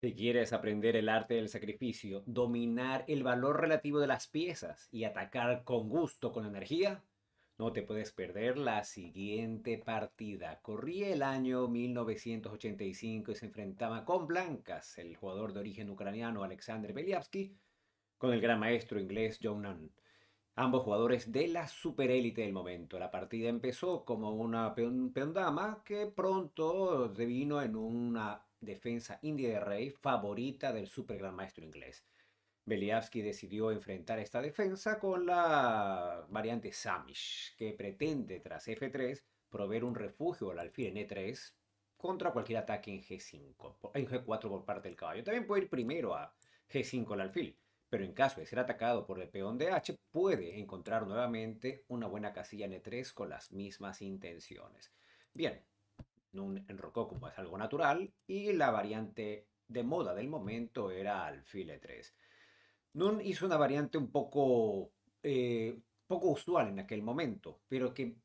Si quieres aprender el arte del sacrificio, dominar el valor relativo de las piezas y atacar con gusto, con energía, no te puedes perder la siguiente partida. Corría el año 1985 y se enfrentaba con Blancas, el jugador de origen ucraniano Alexander Beliavsky, con el gran maestro inglés John Nunn. Ambos jugadores de la superélite del momento. La partida empezó como una peondama que pronto devino en una defensa india de rey favorita del super gran maestro inglés. Beliavsky decidió enfrentar esta defensa con la variante Samish, que pretende tras F3 proveer un refugio al alfil en E3 contra cualquier ataque en G5, en G4 por parte del caballo. También puede ir primero a G5 al alfil, pero en caso de ser atacado por el peón de H, puede encontrar nuevamente una buena casilla en E3 con las mismas intenciones. Bien, Nun enrocó como es algo natural y la variante de moda del momento era alfile 3. Nun hizo una variante un poco, eh, poco usual en aquel momento, pero que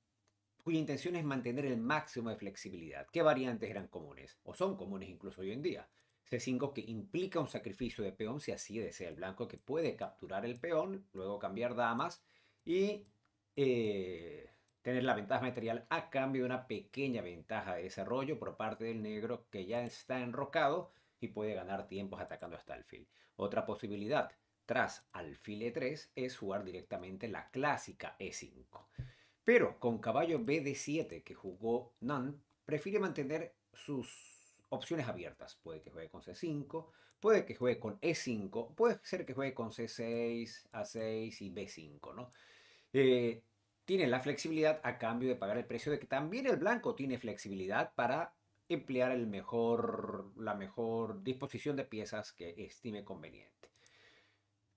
cuya intención es mantener el máximo de flexibilidad. ¿Qué variantes eran comunes? O son comunes incluso hoy en día. C5 que implica un sacrificio de peón si así desea el blanco, que puede capturar el peón, luego cambiar damas y eh, tener la ventaja material a cambio de una pequeña ventaja de desarrollo por parte del negro que ya está enrocado y puede ganar tiempos atacando hasta el alfil. Otra posibilidad tras alfil e3 es jugar directamente la clásica e5. Pero con caballo bd7 que jugó Nan, prefiere mantener sus opciones abiertas. Puede que juegue con c5, puede que juegue con e5, puede ser que juegue con c6, a6 y b5, ¿no? Eh, tiene la flexibilidad a cambio de pagar el precio de que también el blanco tiene flexibilidad para emplear el mejor, la mejor disposición de piezas que estime conveniente.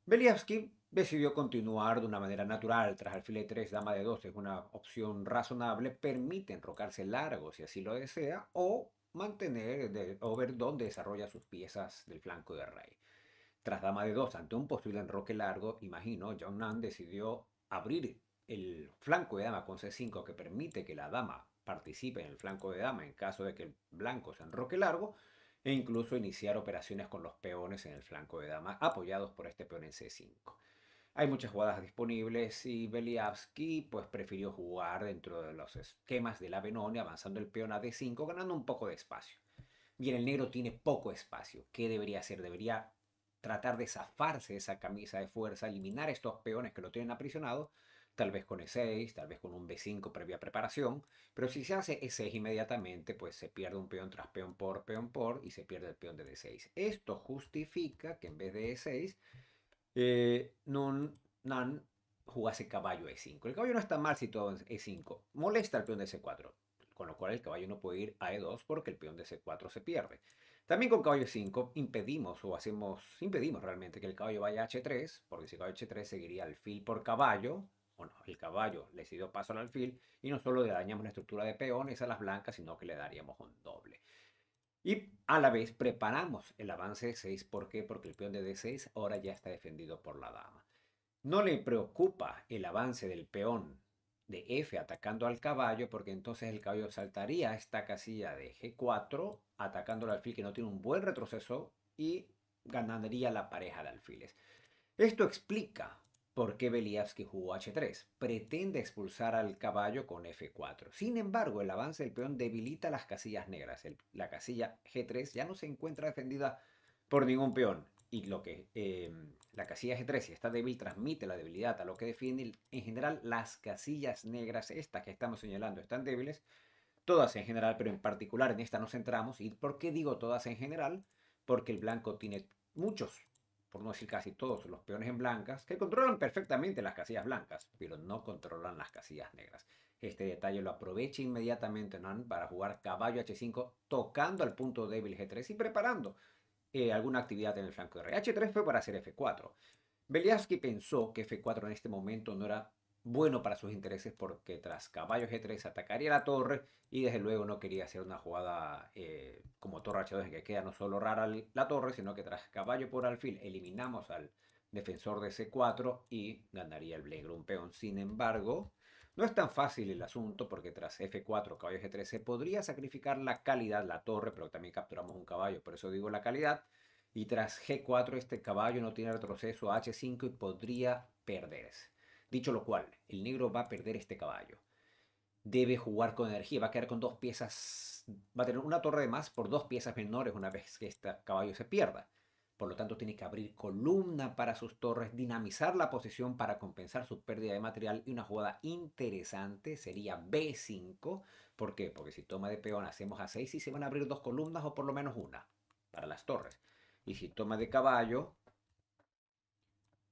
Beliavsky decidió continuar de una manera natural tras alfil 3 dama de 2 es una opción razonable, permite enrocarse largo si así lo desea o mantener de, o ver dónde desarrolla sus piezas del flanco de rey. Tras dama de 2 ante un posible enroque largo, imagino, John decidió abrir el flanco de dama con C5 que permite que la dama participe en el flanco de dama en caso de que el blanco se enroque largo e incluso iniciar operaciones con los peones en el flanco de dama apoyados por este peón en C5. Hay muchas jugadas disponibles y Beliavsky pues prefirió jugar dentro de los esquemas de la Benoni avanzando el peón a D5 ganando un poco de espacio. Bien, el negro tiene poco espacio. ¿Qué debería hacer? Debería tratar de zafarse esa camisa de fuerza, eliminar estos peones que lo tienen aprisionado tal vez con E6, tal vez con un B5 previa preparación, pero si se hace E6 inmediatamente, pues se pierde un peón tras peón por peón por y se pierde el peón de D6. Esto justifica que en vez de E6, eh, Nun, Nan jugase caballo E5. El caballo no está mal situado en E5, molesta al peón de C4, con lo cual el caballo no puede ir a E2 porque el peón de C4 se pierde. También con caballo e 5 impedimos o hacemos, impedimos realmente que el caballo vaya a H3, porque si caballo H3 seguiría alfil por caballo, bueno, el caballo le siguió paso al alfil y no solo le dañamos la estructura de peones a las blancas, sino que le daríamos un doble. Y a la vez preparamos el avance de 6. ¿Por qué? Porque el peón de D6 ahora ya está defendido por la dama. No le preocupa el avance del peón de F atacando al caballo, porque entonces el caballo saltaría a esta casilla de G4, atacando al alfil que no tiene un buen retroceso y ganaría la pareja de alfiles. Esto explica por qué Beliavsky jugó H3. Pretende expulsar al caballo con F4. Sin embargo, el avance del peón debilita las casillas negras. la casilla G3 ya no se encuentra defendida por ningún peón. Y lo que em, la casilla G3, si está débil, transmite la debilidad a lo que defiende. En general, las casillas negras, estas que estamos señalando, están débiles. Todas en general, pero en particular en esta nos centramos. ¿Y por qué digo todas en general? Porque el blanco tiene muchos por no decir casi todos los peones en blancas, que controlan perfectamente las casillas blancas, pero no controlan las casillas negras. Este detalle lo aprovecha inmediatamente Nan para jugar caballo H5, tocando al punto débil G3 y preparando eh, alguna actividad en el flanco de rey. H3 fue para hacer F4. Beliaski pensó que F4 en este momento no era bueno para sus intereses porque tras caballo G3 atacaría la torre y desde luego no quería hacer una jugada eh, como torre H2 en que queda no solo rara la torre, sino que tras caballo por alfil eliminamos al defensor de C4 y ganaría el negro un peón. Sin embargo, no es tan fácil el asunto porque tras F4, caballo G3 se podría sacrificar la calidad, la torre, pero también capturamos un caballo, por eso digo la calidad. Y tras G4 este caballo no tiene retroceso a H5 y podría perderse. Dicho lo cual, el negro va a perder este caballo. Debe jugar con energía, va a quedar con dos piezas, va a tener una torre de más por dos piezas menores una vez que este caballo se pierda. Por lo tanto, tiene que abrir columna para sus torres, dinamizar la posición para compensar su pérdida de material. Y una jugada interesante sería B5. ¿Por qué? Porque si toma de peón hacemos a 6 y se van a abrir dos columnas o por lo menos una para las torres. Y si toma de caballo,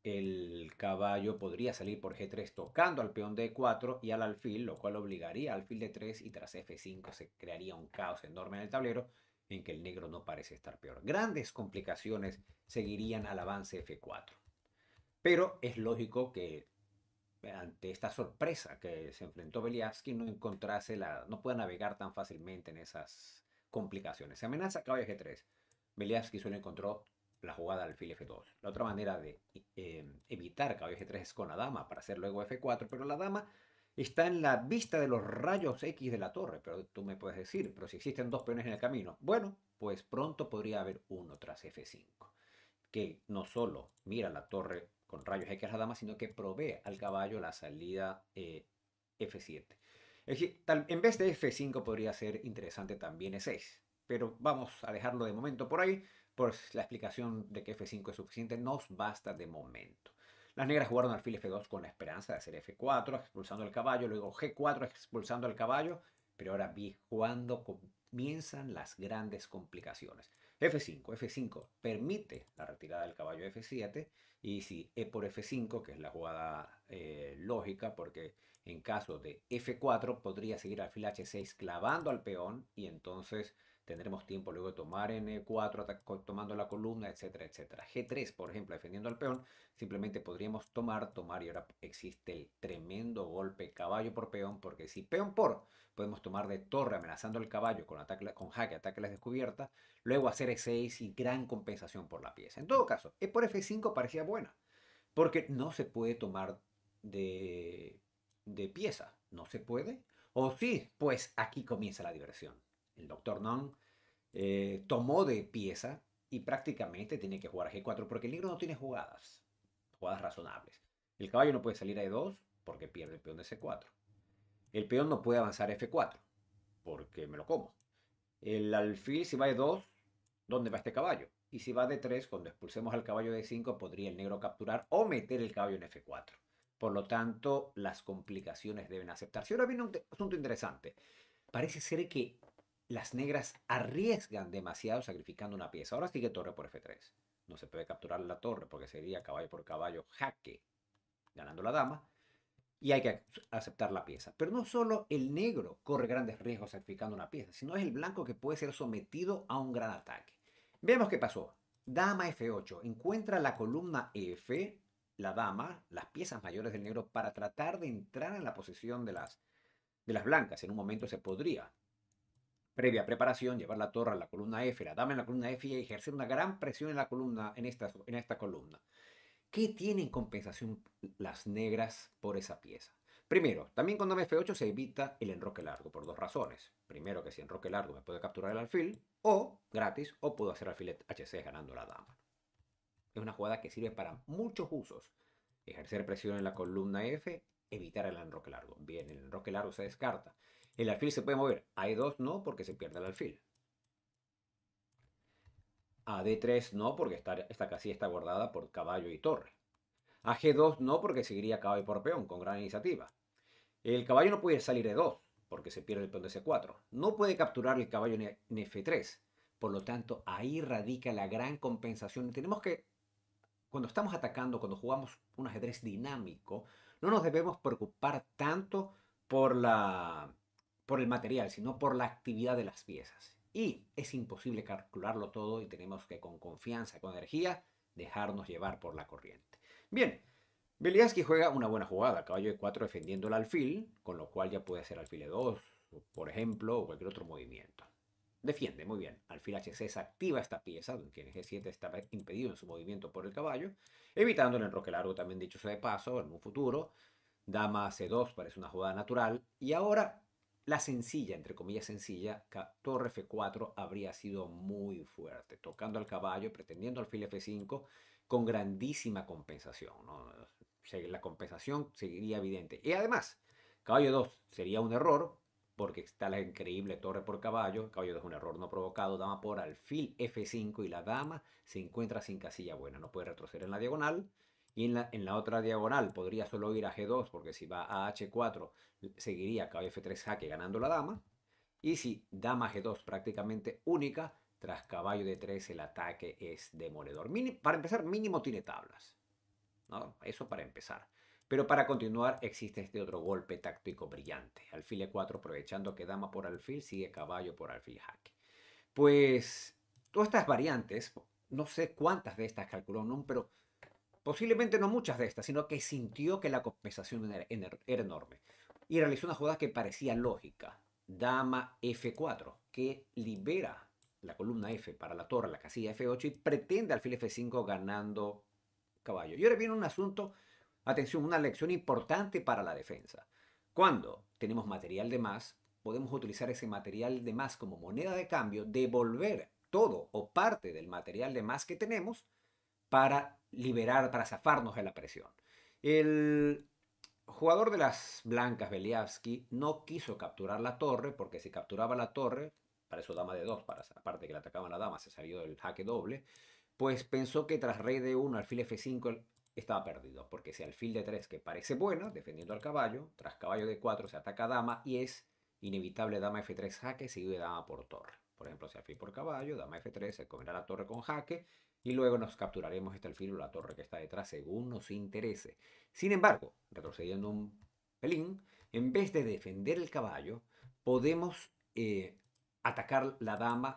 el caballo podría salir por G3 tocando al peón de 4 y al alfil, lo cual obligaría al alfil de 3 y tras F5 se crearía un caos enorme en el tablero en que el negro no parece estar peor. Grandes complicaciones seguirían al avance F4. Pero es lógico que ante esta sorpresa que se enfrentó Beliavsky no encontrase la, no pueda navegar tan fácilmente en esas complicaciones. Se amenaza caballo G3. Beliavsky solo encontró la jugada alfil F2. La otra manera de eh, evitar caballo f 3 es con la dama para hacer luego F4, pero la dama está en la vista de los rayos X de la torre, pero tú me puedes decir, pero si existen dos peones en el camino, bueno, pues pronto podría haber uno tras F5, que no solo mira la torre con rayos X a la dama, sino que provee al caballo la salida eh, F7. En vez de F5 podría ser interesante también E6, pero vamos a dejarlo de momento por ahí por la explicación de que F5 es suficiente, nos basta de momento. Las negras jugaron alfil F2 con la esperanza de hacer F4, expulsando al caballo, luego G4 expulsando al caballo, pero ahora vi cuando comienzan las grandes complicaciones. F5, F5 permite la retirada del caballo F7 y si E por F5, que es la jugada eh, lógica, porque en caso de F4 podría seguir alfil H6 clavando al peón y entonces tendremos tiempo luego de tomar en E4 tomando la columna, etcétera, etcétera. G3, por ejemplo, defendiendo al peón, simplemente podríamos tomar, tomar y ahora existe el tremendo golpe caballo por peón, porque si peón por, podemos tomar de torre amenazando al caballo con, ataque, con jaque, ataque a descubierta luego hacer E6 y gran compensación por la pieza. En todo caso, E por F5 parecía buena, porque no se puede tomar de, de pieza, no se puede. O sí, pues aquí comienza la diversión el doctor Nunn eh, tomó de pieza y prácticamente tiene que jugar a G4 porque el negro no tiene jugadas, jugadas razonables. El caballo no puede salir a E2 porque pierde el peón de C4. El peón no puede avanzar a F4 porque me lo como. El alfil si va a E2, ¿dónde va este caballo? Y si va a D3, cuando expulsemos al caballo de 5 e podría el negro capturar o meter el caballo en F4. Por lo tanto, las complicaciones deben aceptarse. Ahora viene un asunto interesante. Parece ser que las negras arriesgan demasiado sacrificando una pieza. Ahora sigue torre por F3. No se puede capturar la torre porque sería caballo por caballo jaque, ganando la dama. Y hay que aceptar la pieza. Pero no solo el negro corre grandes riesgos sacrificando una pieza, sino es el blanco que puede ser sometido a un gran ataque. Vemos qué pasó. Dama F8. Encuentra la columna F, la dama, las piezas mayores del negro para tratar de entrar en la posición de las, de las blancas. En un momento se podría previa preparación, llevar la torre a la columna F, la dama en la columna F y ejercer una gran presión en la columna, en esta, en columna. ¿Qué tienen compensación las negras por esa pieza? Primero, también con dama F8 se evita el enroque largo por dos razones. Primero, que si enroque largo me puede capturar el alfil, o gratis, o puedo hacer alfil H6 ganando la dama. Es una jugada que sirve para muchos usos. Ejercer presión en la columna F, evitar el enroque largo. Bien, el enroque largo se descarta. El alfil se puede mover. A E2 no, porque se pierde el alfil. A D3 no, porque esta, esta casilla está guardada por caballo y torre. A G2 no, porque seguiría caballo por peón, con gran iniciativa. El caballo no puede salir de 2, porque se pierde el peón de C4. No puede capturar el caballo en F3. Por lo tanto, ahí radica la gran compensación. Tenemos que, cuando estamos atacando, cuando jugamos un ajedrez dinámico, no nos debemos preocupar tanto por la por el material, sino por la actividad de las piezas. Y es imposible calcularlo todo y tenemos que con confianza, con energía, dejarnos llevar por la corriente. Bien, Beliaski juega una buena jugada, caballo de 4 defendiendo el alfil, con lo cual ya puede hacer alfil de 2, por ejemplo, o cualquier otro movimiento. Defiende, muy bien. Alfil H6 activa esta pieza, que el G7 está impedido en su movimiento por el caballo, evitando el enroque largo, también dicho sea de paso, en un futuro. Dama C2 parece una jugada natural. Y ahora la sencilla, entre comillas sencilla, torre F4 habría sido muy fuerte, tocando al caballo, pretendiendo alfil F5, con grandísima compensación. La compensación seguiría evidente. Y además, caballo 2 sería un error, porque está la increíble torre por caballo, caballo 2 es un error no provocado, dama por alfil F5 y la dama se encuentra sin casilla buena, no puede retroceder en la diagonal, y en la, otra diagonal podría solo ir a G2, porque si va a H4 seguiría caballo F3 jaque ganando la dama. Y si dama G2 prácticamente única, tras caballo D3 el ataque es demoledor. para empezar, mínimo tiene tablas. ¿no? Eso para empezar. Pero para continuar existe este otro golpe táctico brillante. Alfil E4 aprovechando que dama por alfil sigue caballo por alfil jaque. Pues todas estas variantes, no sé cuántas de estas calculó NUM, pero Posiblemente no muchas de estas, sino que sintió que la compensación era, enorme. Y realizó una jugada que parecía lógica. Dama F4, que libera la columna F para la torre, la casilla F8 y pretende alfil F5 ganando caballo. Y ahora viene un asunto, atención, una lección importante para la defensa. Cuando tenemos material de más, podemos utilizar ese material de más como moneda de cambio, devolver todo o parte del material de más que tenemos para liberar, para zafarnos de la presión. El jugador de las blancas, Beliavsky, no quiso capturar la torre, porque si capturaba la torre, para eso dama de dos, para, parte que le atacaban la dama, se salió del jaque doble, pues pensó que tras rey de 1, alfil f5, estaba perdido, porque si alfil de 3, que parece buena, defendiendo al caballo, tras caballo de 4 se ataca dama y es inevitable dama f3 jaque sigue dama por torre. Por ejemplo, si alfil por caballo, dama f3, se comerá la torre con jaque, y luego nos capturaremos este alfil o la torre que está detrás según nos interese. Sin embargo, retrocediendo un pelín, en vez de defender el caballo, podemos eh, atacar la dama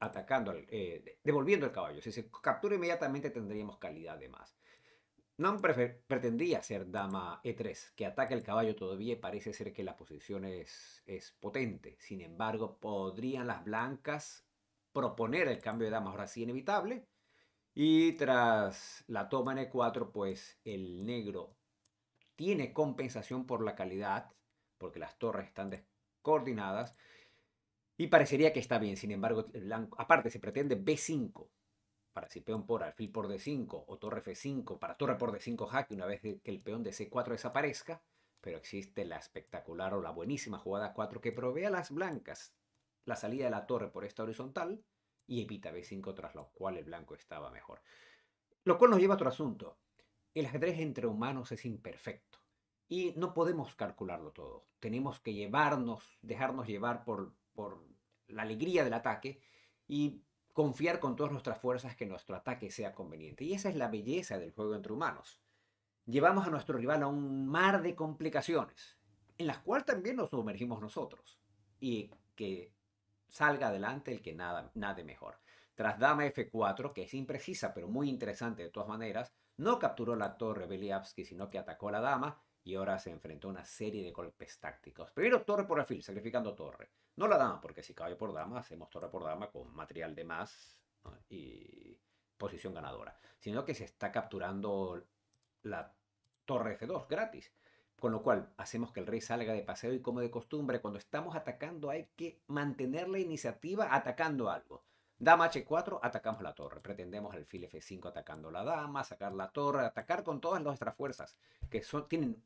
atacando, eh, devolviendo el caballo. Si se captura inmediatamente tendríamos calidad de más. No pretendía ser dama E3, que ataca el caballo todavía y parece ser que la posición es, es, potente. Sin embargo, podrían las blancas proponer el cambio de dama ahora sí inevitable y tras la toma en E4, pues el negro tiene compensación por la calidad, porque las torres están descoordinadas, y parecería que está bien. Sin embargo, aparte, se pretende B5 para si peón por alfil por D5 o torre F5 para torre por D5 jaque una vez que el peón de C4 desaparezca, pero existe la espectacular o la buenísima jugada 4 que provee a las blancas la salida de la torre por esta horizontal y evita B5 tras lo cual el blanco estaba mejor. Lo cual nos lleva a otro asunto. El ajedrez entre humanos es imperfecto y no podemos calcularlo todo. Tenemos que llevarnos, dejarnos llevar por, por la alegría del ataque y confiar con todas nuestras fuerzas que nuestro ataque sea conveniente. Y esa es la belleza del juego entre humanos. Llevamos a nuestro rival a un mar de complicaciones, en las cuales también nos sumergimos nosotros, y que salga adelante el que nada, nade mejor. Tras dama f4, que es imprecisa pero muy interesante de todas maneras, no capturó la torre Beliavsky, sino que atacó a la dama y ahora se enfrentó a una serie de golpes tácticos. Primero torre por alfil, sacrificando torre. No la dama, porque si cabe por dama, hacemos torre por dama con material de más y posición ganadora. Sino que se está capturando la torre F2 gratis. Con lo cual, hacemos que el rey salga de paseo y como de costumbre, cuando estamos atacando hay que mantener la iniciativa atacando algo. Dama H4, atacamos la torre. Pretendemos fil F5 atacando la dama, sacar la torre, atacar con todas nuestras fuerzas, que son, tienen,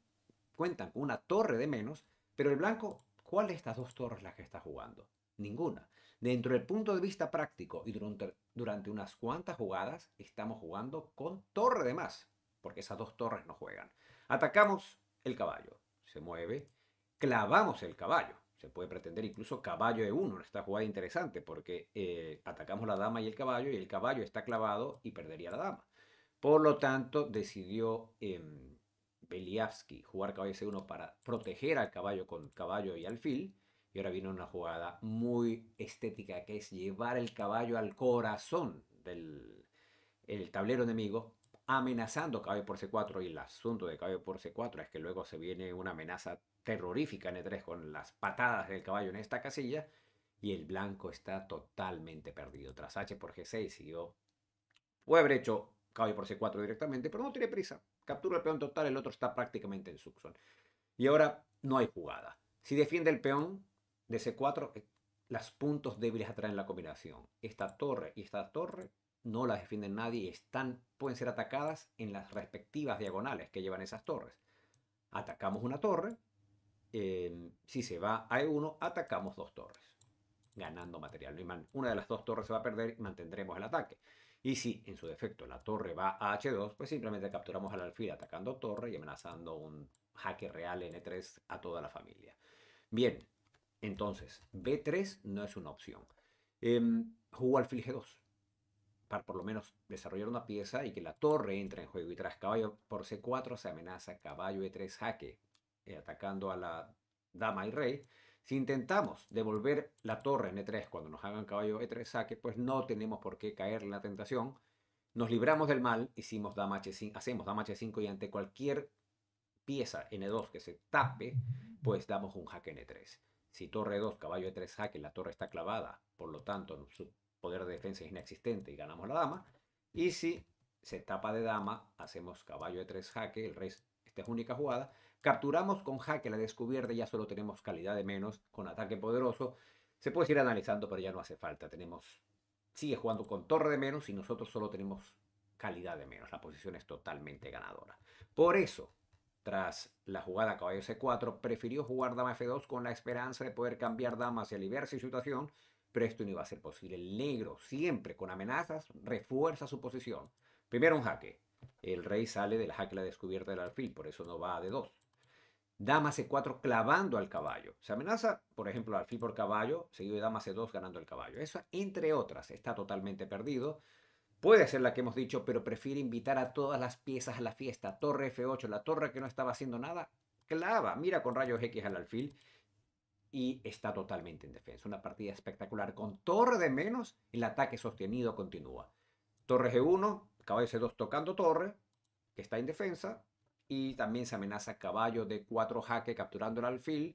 cuentan con una torre de menos, pero el blanco, ¿cuál de estas dos torres las que está jugando? Ninguna. Dentro del punto de vista práctico y durante unas cuantas jugadas, estamos jugando con torre de más, porque esas dos torres no juegan. Atacamos el caballo, se mueve, clavamos el caballo. Se puede pretender incluso caballo e uno, esta jugada interesante, porque eh, atacamos la dama y el caballo, y el caballo está clavado y perdería la dama. Por lo tanto, decidió eh, jugar caballo C1 para proteger al caballo con caballo y alfil. Y ahora viene una jugada muy estética, que es llevar el caballo al corazón del tablero enemigo amenazando caballo por C4 y el asunto de caballo por C4 es que luego se viene una amenaza terrorífica en E3 con las patadas del caballo en esta casilla y el blanco está totalmente perdido. Tras H por G6 siguió, puede haber hecho caballo por C4 directamente, pero no tiene prisa. Captura el peón total, el otro está prácticamente en Sucson. Y ahora no hay jugada. Si defiende el peón de C4, eh, las puntos débiles atraen la combinación. Esta torre y esta torre no las defienden nadie y están, pueden ser atacadas en las respectivas diagonales que llevan esas torres. Atacamos una torre, eh, si se va a E1, atacamos dos torres, ganando material. Una de las dos torres se va a perder y mantendremos el ataque. Y si, en su defecto, la torre va a H2, pues simplemente capturamos al alfil atacando torre y amenazando un jaque real N3 a toda la familia. Bien, entonces, B3 no es una opción. Eh, jugó alfil G2 para por lo menos desarrollar una pieza y que la torre entre en juego. Y tras caballo por C4 se amenaza caballo E3 jaque, eh, atacando a la dama y rey. Si intentamos devolver la torre en E3 cuando nos hagan caballo E3 jaque, pues no tenemos por qué caer en la tentación. Nos libramos del mal, hicimos dama H5, hacemos dama H5 y ante cualquier pieza N2 e que se tape, pues damos un jaque N3. E si torre 2, e caballo E3 jaque, la torre está clavada, por lo tanto poder de defensa es inexistente y ganamos la dama. Y si se tapa de dama, hacemos caballo de 3 jaque, el rey, esta es única jugada. Capturamos con jaque la descubierta, y ya solo tenemos calidad de menos con ataque poderoso. Se puede ir analizando, pero ya no hace falta. Tenemos, sigue jugando con torre de menos y nosotros solo tenemos calidad de menos. La posición es totalmente ganadora. Por eso, tras la jugada caballo C4, prefirió jugar dama F2 con la esperanza de poder cambiar dama hacia su situación Presto esto no iba a ser posible. El negro, siempre con amenazas, refuerza su posición. Primero un jaque. El rey sale del jaque la descubierta del alfil, por eso no va de dos. Dama C4 clavando al caballo. Se amenaza, por ejemplo, alfil por caballo, seguido de dama C2 ganando el caballo. Eso, entre otras, está totalmente perdido. Puede ser la que hemos dicho, pero prefiere invitar a todas las piezas a la fiesta. Torre F8, la torre que no estaba haciendo nada, clava, mira con rayos X al alfil y está totalmente en defensa. Una partida espectacular con torre de menos, el ataque sostenido continúa. Torre G1, caballo C2 tocando torre, que está en defensa. y también se amenaza caballo de 4 jaque capturando el alfil,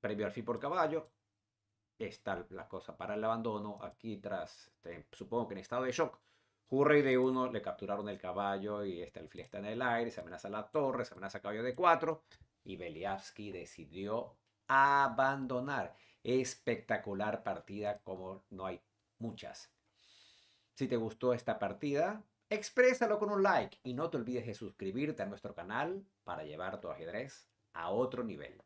previo alfil por caballo. Está la cosa para el abandono. Aquí tras, este, supongo que en estado de shock, jure de 1 le capturaron el caballo y este alfil está en el aire, se amenaza la torre, se amenaza caballo de 4 y Beliavsky decidió abandonar. Espectacular partida como no hay muchas. Si te gustó esta partida, exprésalo con un like y no te olvides de suscribirte a nuestro canal para llevar tu ajedrez a otro nivel.